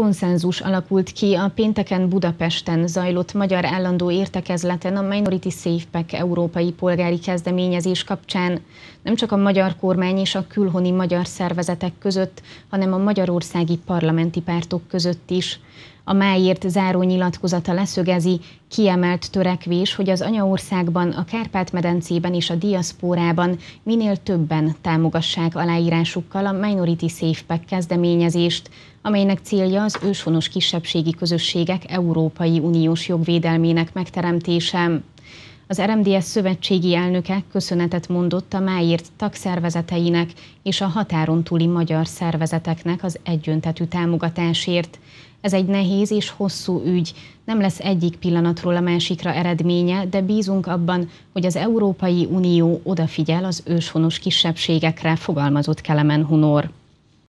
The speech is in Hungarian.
Konszenzus alakult ki a pénteken Budapesten zajlott magyar állandó értekezleten a Minority Safe Pack európai polgári kezdeményezés kapcsán. Nem csak a magyar kormány és a külhoni magyar szervezetek között, hanem a magyarországi parlamenti pártok között is. A máért záró nyilatkozata leszögezi kiemelt törekvés, hogy az anyaországban, a Kárpát-medencében és a diaszpórában minél többen támogassák aláírásukkal a Minority Safe Pack kezdeményezést, amelynek célja az őshonos kisebbségi közösségek Európai Uniós jogvédelmének megteremtése. Az RMDS szövetségi elnöke köszönetet mondott a máírt tagszervezeteinek és a határon túli magyar szervezeteknek az egyöntetű támogatásért. Ez egy nehéz és hosszú ügy, nem lesz egyik pillanatról a másikra eredménye, de bízunk abban, hogy az Európai Unió odafigyel az őshonos kisebbségekre, fogalmazott Kelemen Hunor.